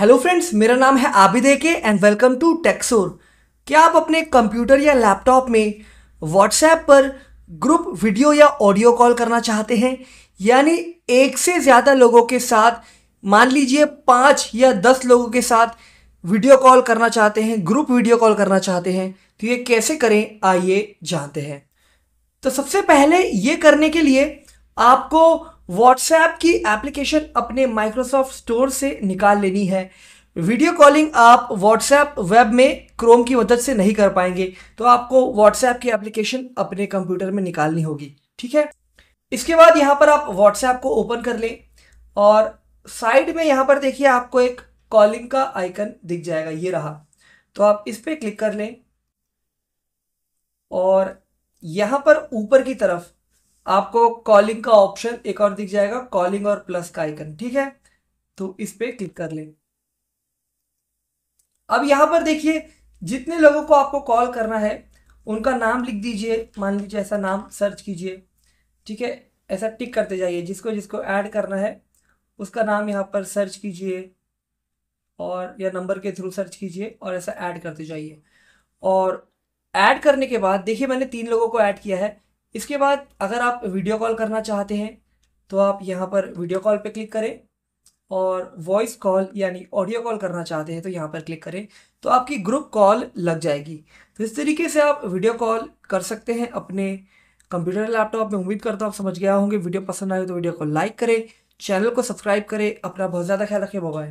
hello friends मेरा नाम है आबिद के एंड वेलकम टू टेक्सोर क्या आप अपने कंप्यूटर या लैपटॉप में व्हाट्सएप पर ग्रुप वीडियो या ऑडियो कॉल करना चाहते हैं यानी एक से ज़्यादा लोगों के साथ मान लीजिए पाँच या दस लोगों के साथ वीडियो कॉल करना चाहते हैं ग्रुप वीडियो कॉल करना चाहते हैं तो ये कैसे करें आइए जानते हैं तो सबसे पहले ये करने के लिए आपको व्हाट्सएप की एप्लीकेशन अपने माइक्रोसॉफ्ट स्टोर से निकाल लेनी है वीडियो कॉलिंग आप व्हाट्सएप वेब में क्रोम की मदद से नहीं कर पाएंगे तो आपको व्हाट्सएप की एप्लीकेशन अपने कंप्यूटर में निकालनी होगी ठीक है इसके बाद यहाँ पर आप व्हाट्सएप को ओपन कर लें और साइड में यहाँ पर देखिए आपको एक कॉलिंग का आइकन दिख जाएगा ये रहा तो आप इस पर क्लिक कर लें और यहाँ पर ऊपर की तरफ आपको कॉलिंग का ऑप्शन एक और दिख जाएगा कॉलिंग और प्लस का आइकन ठीक है तो इस पर क्लिक कर लें अब यहाँ पर देखिए जितने लोगों को आपको कॉल करना है उनका नाम लिख दीजिए मान लीजिए ऐसा नाम सर्च कीजिए ठीक है ऐसा टिक करते जाइए जिसको जिसको ऐड करना है उसका नाम यहाँ पर सर्च कीजिए और या नंबर के थ्रू सर्च कीजिए और ऐसा ऐड करते जाइए और ऐड करने के बाद देखिए मैंने तीन लोगों को ऐड किया है इसके बाद अगर आप वीडियो कॉल करना चाहते हैं तो आप यहाँ पर वीडियो कॉल पे क्लिक करें और वॉइस कॉल यानी ऑडियो कॉल करना चाहते हैं तो यहाँ पर क्लिक करें तो आपकी ग्रुप कॉल लग जाएगी तो इस तरीके से आप वीडियो कॉल कर सकते हैं अपने कंप्यूटर लैपटॉप में उम्मीद करता हूँ आप समझ गया होंगे वीडियो पसंद आए तो वीडियो को लाइक करें चैनल को सब्सक्राइब करें अपना बहुत ज़्यादा ख्याल रखें मोबाइल